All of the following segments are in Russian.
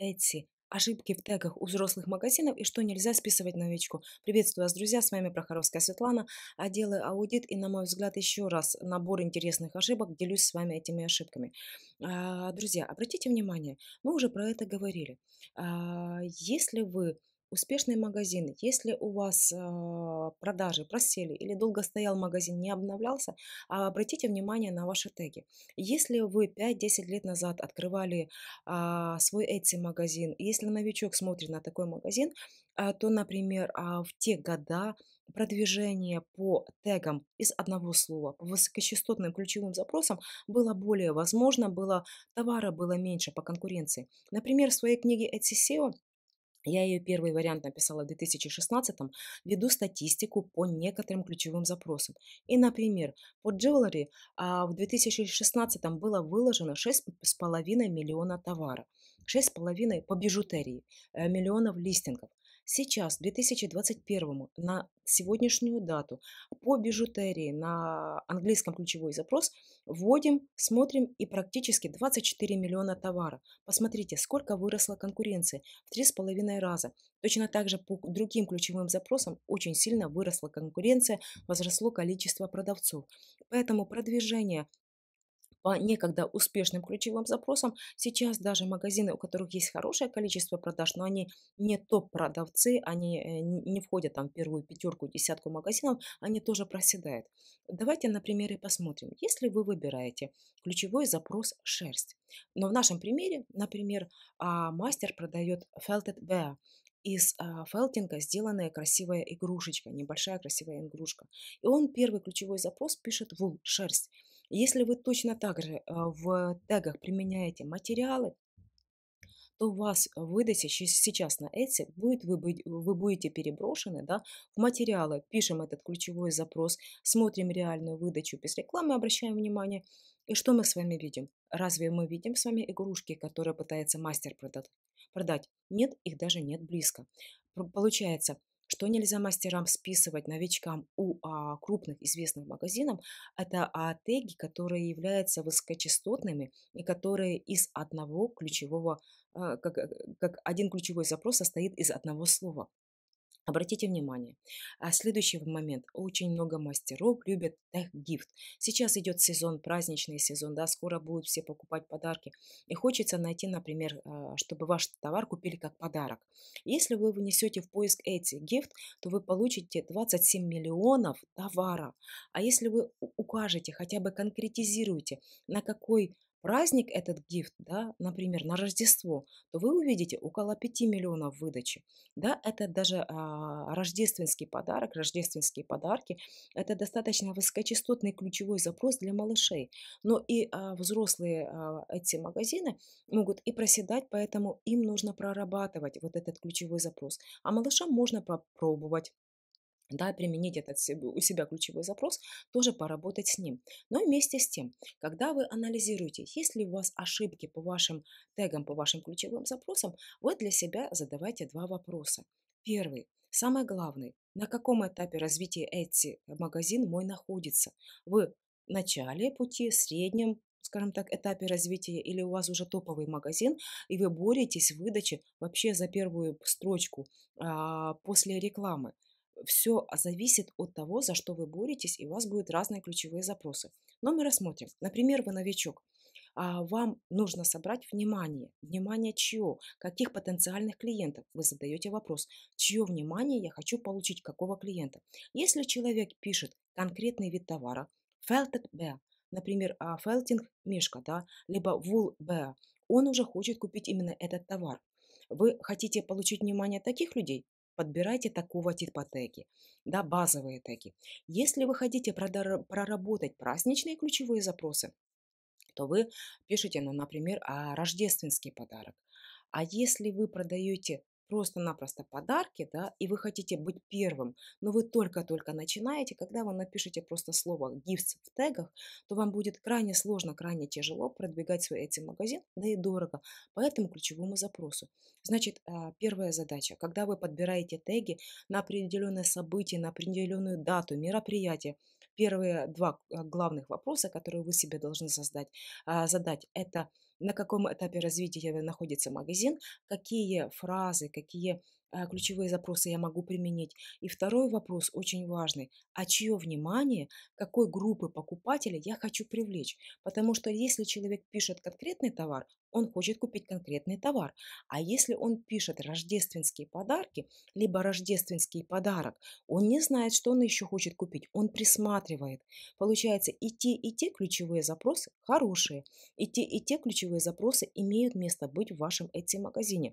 эти ошибки в тегах у взрослых магазинов и что нельзя списывать новичку. Приветствую вас, друзья, с вами Прохоровская Светлана, а делаю аудит и, на мой взгляд, еще раз набор интересных ошибок, делюсь с вами этими ошибками. А, друзья, обратите внимание, мы уже про это говорили. А, если вы Успешный магазин, если у вас а, продажи просели или долго стоял магазин, не обновлялся, а, обратите внимание на ваши теги. Если вы 5-10 лет назад открывали а, свой Etsy магазин, если новичок смотрит на такой магазин, то, например, в те года продвижение по тегам из одного слова, по высокочастотным ключевым запросам было более возможно, было, товара было меньше по конкуренции. Например, в своей книге Etsy SEO я ее первый вариант написала в 2016-м, веду статистику по некоторым ключевым запросам. И, например, по Jewelry а, в 2016-м было выложено 6,5 миллиона товаров, 6,5 по бижутерии, э, миллионов листингов сейчас, 2021, на сегодняшнюю дату по бижутерии на английском ключевой запрос вводим, смотрим и практически 24 миллиона товаров. Посмотрите, сколько выросла конкуренция в 3,5 раза. Точно так же по другим ключевым запросам очень сильно выросла конкуренция, возросло количество продавцов. Поэтому продвижение по некогда успешным ключевым запросам. Сейчас даже магазины, у которых есть хорошее количество продаж, но они не топ-продавцы, они э, не входят там в первую пятерку, десятку магазинов, они тоже проседают. Давайте на примере посмотрим. Если вы выбираете ключевой запрос «шерсть», но в нашем примере, например, а, мастер продает felted wear, из а, фелтинга сделанная красивая игрушечка, небольшая красивая игрушка. И он первый ключевой запрос пишет wool, шерсть. Если вы точно так же а, в тегах применяете материалы, то у вас выдача сейчас на Etsy будет, вы, вы будете переброшены да, в материалы. Пишем этот ключевой запрос, смотрим реальную выдачу без рекламы, обращаем внимание. И что мы с вами видим? Разве мы видим с вами игрушки, которые пытается мастер продать? продать? Нет, их даже нет близко. Получается, что нельзя мастерам списывать, новичкам у а, крупных известных магазинов, это теги, которые являются высокочастотными и которые из одного ключевого, а, как, э, как один ключевой запрос состоит из одного слова. Обратите внимание. А следующий момент. Очень много мастеров любят тех-гифт. Сейчас идет сезон, праздничный сезон, да, скоро будут все покупать подарки. И хочется найти, например, а, чтобы ваш товар купили как подарок. Если вы внесете в поиск эти гифт, то вы получите 27 миллионов товара. А если вы укажете, хотя бы конкретизируете, на какой праздник этот гифт, да, например, на Рождество, то вы увидите около 5 миллионов выдачи. Да, это даже а, рождественский подарок, рождественские подарки. Это достаточно высокочастотный ключевой запрос для малышей. Но и а, взрослые а, эти магазины могут и проседать, поэтому им нужно прорабатывать вот этот ключевой запрос. А малышам можно попробовать да, применить этот у себя ключевой запрос, тоже поработать с ним. Но вместе с тем, когда вы анализируете, есть ли у вас ошибки по вашим тегам, по вашим ключевым запросам, вы для себя задавайте два вопроса. Первый, самый главный, на каком этапе развития эти магазин мой находится? Вы в начале пути, среднем, скажем так, этапе развития, или у вас уже топовый магазин, и вы боретесь в выдаче вообще за первую строчку а, после рекламы все а, зависит от того, за что вы боретесь, и у вас будут разные ключевые запросы. Но мы рассмотрим. Например, вы новичок. А вам нужно собрать внимание. Внимание чье? Каких потенциальных клиентов? Вы задаете вопрос, чье внимание я хочу получить, какого клиента? Если человек пишет конкретный вид товара, felted bear, например, felting а, мешка, да, либо wool bear, он уже хочет купить именно этот товар. Вы хотите получить внимание таких людей? подбирайте такого типа теги, да, базовые теги. Если вы хотите проработать праздничные ключевые запросы, то вы пишете, ну, например, «А рождественский подарок. А если вы продаете просто-напросто подарки, да, и вы хотите быть первым, но вы только-только начинаете, когда вы напишете просто слово «gifts» в тегах, то вам будет крайне сложно, крайне тяжело продвигать свой эти магазин, да и дорого, по этому ключевому запросу. Значит, а, первая задача, когда вы подбираете теги на определенное событие, на определенную дату, мероприятие, первые два а, главных вопроса, которые вы себе должны создать, а, задать, это – на каком этапе развития э, находится магазин, какие фразы, какие э, ключевые запросы я могу применить. И второй вопрос очень важный. А чье внимание, какой группы покупателей я хочу привлечь? Потому что если человек пишет конкретный товар, он хочет купить конкретный товар. А если он пишет рождественские подарки, либо рождественский подарок, он не знает, что он еще хочет купить, он присматривает. Получается, и те, и те ключевые запросы хорошие, и те, и те ключевые устойчивые запросы имеют место быть в вашем Etsy-магазине.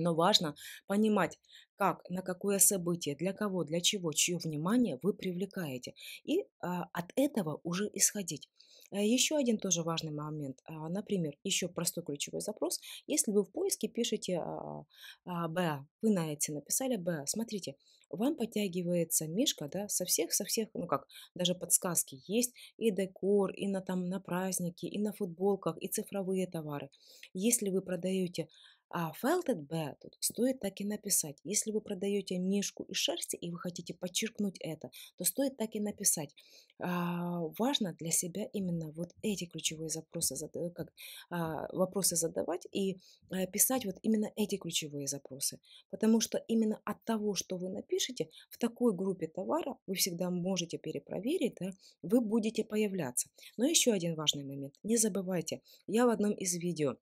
Но важно понимать, как, на какое событие, для кого, для чего, чье внимание вы привлекаете. И а, от этого уже исходить. Э, еще один тоже важный момент. А, например, еще простой ключевой запрос. Если вы в поиске пишете а, а, «Б», вы на эти написали «Б», смотрите, вам подтягивается мишка, да, со всех, со всех, ну как, даже подсказки есть, и декор, и на там, на праздники, и на футболках, и цифровые товары. Если вы продаете а Felted тут стоит так и написать. Если вы продаете мишку и шерсти и вы хотите подчеркнуть это, то стоит так и написать. А, важно для себя именно вот эти ключевые запросы, э, как, а, вопросы задавать и а, писать вот именно эти ключевые запросы. Потому что именно от того, что вы напишете, в такой группе товара вы всегда можете перепроверить, да, вы будете появляться. Но еще один важный момент. Не забывайте, я в одном из видео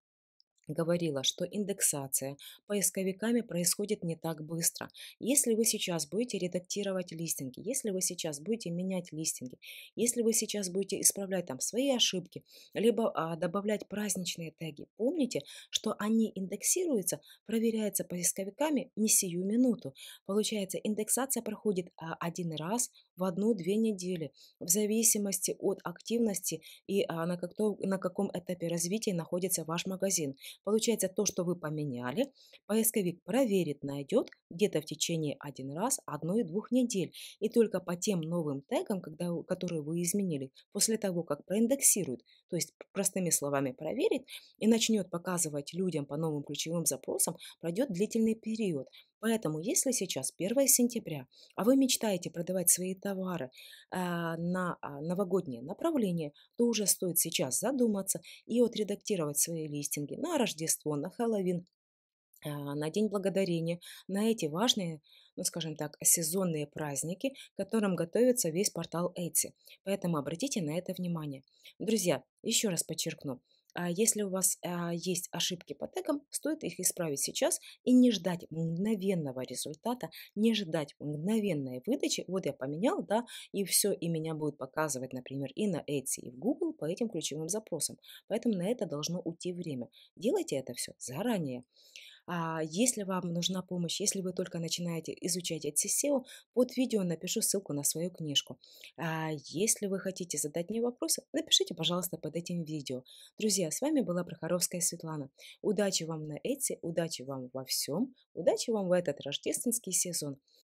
говорила, что индексация поисковиками происходит не так быстро. Если вы сейчас будете редактировать листинги, если вы сейчас будете менять листинги, если вы сейчас будете исправлять там свои ошибки, либо а, добавлять праздничные теги, помните, что они индексируются, проверяются поисковиками не сию минуту. Получается, индексация проходит а, один раз в одну-две недели, в зависимости от активности и а, на, как на каком этапе развития находится ваш магазин. Получается, то, что вы поменяли, поисковик проверит, найдет где-то в течение один раз, одной двух недель. И только по тем новым тегам, когда, которые вы изменили, после того, как проиндексирует, то есть простыми словами проверит и начнет показывать людям по новым ключевым запросам, пройдет длительный период. Поэтому, если сейчас 1 сентября, а вы мечтаете продавать свои товары э, на а, новогоднее направление, то уже стоит сейчас задуматься и отредактировать свои листинги на Рождество, на Хэллоуин, э, на День Благодарения, на эти важные ну, скажем так, сезонные праздники, к которым готовится весь портал Etsy. Поэтому обратите на это внимание. Друзья, еще раз подчеркну, а если у вас а, есть ошибки по тегам, стоит их исправить сейчас и не ждать мгновенного результата, не ждать мгновенной выдачи. Вот я поменял, да, и все, и меня будет показывать, например, и на Etsy, и в Google по этим ключевым запросам. Поэтому на это должно уйти время. Делайте это все заранее. А, если вам нужна помощь, если вы только начинаете изучать эти SEO, под видео напишу ссылку на свою книжку. А, если вы хотите задать мне вопросы, напишите, пожалуйста, под этим видео. Друзья, с вами была Прохоровская Светлана. Удачи вам на эти, удачи вам во всем, удачи вам в этот рождественский сезон.